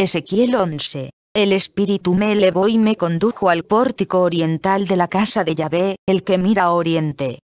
Ezequiel 11. El espíritu me elevó y me condujo al pórtico oriental de la casa de Yahvé, el que mira a oriente.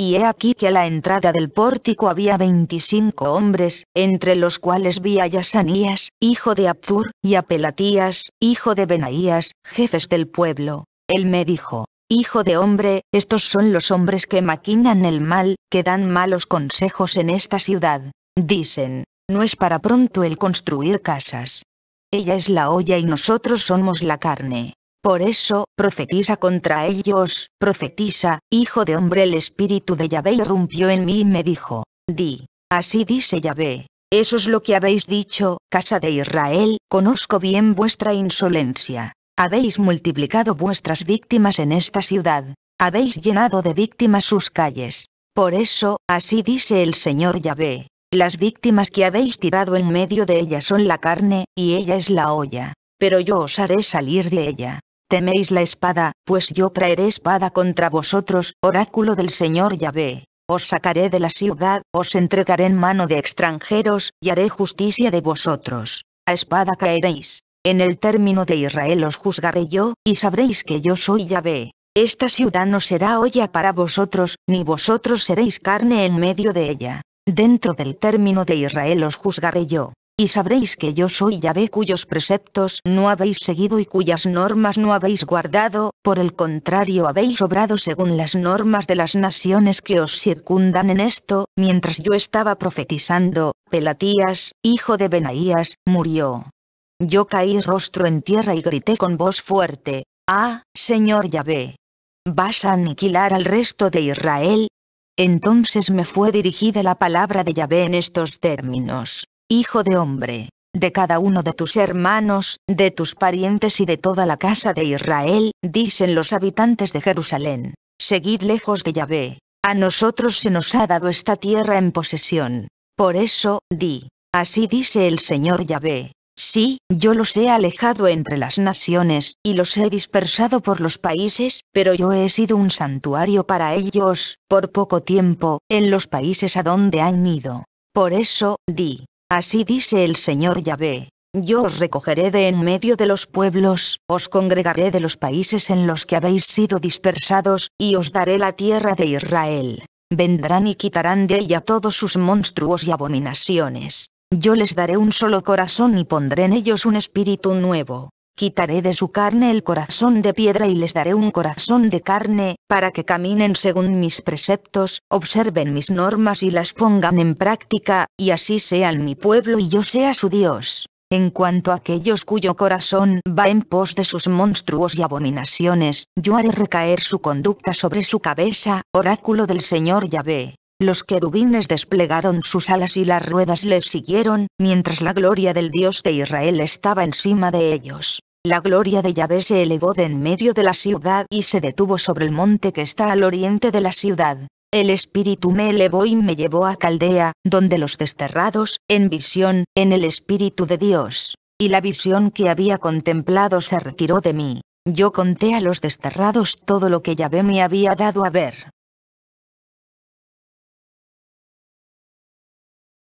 Y he aquí que a la entrada del pórtico había veinticinco hombres, entre los cuales vi a Yasanías, hijo de Abdur, y a Pelatías, hijo de Benaías, jefes del pueblo. Él me dijo, Hijo de hombre, estos son los hombres que maquinan el mal, que dan malos consejos en esta ciudad. Dicen, no es para pronto el construir casas, ella es la olla y nosotros somos la carne. Por eso, profetiza contra ellos, profetiza, hijo de hombre el espíritu de Yahvé irrumpió en mí y me dijo, di, así dice Yahvé, eso es lo que habéis dicho, casa de Israel, conozco bien vuestra insolencia. Habéis multiplicado vuestras víctimas en esta ciudad, habéis llenado de víctimas sus calles. Por eso, así dice el Señor Yahvé, las víctimas que habéis tirado en medio de ella son la carne, y ella es la olla. Pero yo os haré salir de ella. Teméis la espada, pues yo traeré espada contra vosotros, oráculo del Señor Yahvé. Os sacaré de la ciudad, os entregaré en mano de extranjeros, y haré justicia de vosotros. A espada caeréis. En el término de Israel os juzgaré yo, y sabréis que yo soy Yahvé. Esta ciudad no será olla para vosotros, ni vosotros seréis carne en medio de ella. Dentro del término de Israel os juzgaré yo, y sabréis que yo soy Yahvé cuyos preceptos no habéis seguido y cuyas normas no habéis guardado, por el contrario habéis obrado según las normas de las naciones que os circundan en esto, mientras yo estaba profetizando, Pelatías, hijo de Benaías, murió. Yo caí rostro en tierra y grité con voz fuerte, Ah, Señor Yahvé. ¿Vas a aniquilar al resto de Israel, entonces me fue dirigida la palabra de Yahvé en estos términos. Hijo de hombre, de cada uno de tus hermanos, de tus parientes y de toda la casa de Israel, dicen los habitantes de Jerusalén, seguid lejos de Yahvé, a nosotros se nos ha dado esta tierra en posesión. Por eso, di, así dice el Señor Yahvé, Sí, yo los he alejado entre las naciones, y los he dispersado por los países, pero yo he sido un santuario para ellos, por poco tiempo, en los países a donde han ido. Por eso, di, así dice el Señor Yahvé. Yo os recogeré de en medio de los pueblos, os congregaré de los países en los que habéis sido dispersados, y os daré la tierra de Israel. Vendrán y quitarán de ella todos sus monstruos y abominaciones. Yo les daré un solo corazón y pondré en ellos un espíritu nuevo. Quitaré de su carne el corazón de piedra y les daré un corazón de carne, para que caminen según mis preceptos, observen mis normas y las pongan en práctica, y así sean mi pueblo y yo sea su Dios. En cuanto a aquellos cuyo corazón va en pos de sus monstruos y abominaciones, yo haré recaer su conducta sobre su cabeza, oráculo del Señor Yahvé. Los querubines desplegaron sus alas y las ruedas les siguieron, mientras la gloria del Dios de Israel estaba encima de ellos. La gloria de Yahvé se elevó de en medio de la ciudad y se detuvo sobre el monte que está al oriente de la ciudad. El espíritu me elevó y me llevó a Caldea, donde los desterrados, en visión, en el espíritu de Dios. Y la visión que había contemplado se retiró de mí. Yo conté a los desterrados todo lo que Yahvé me había dado a ver.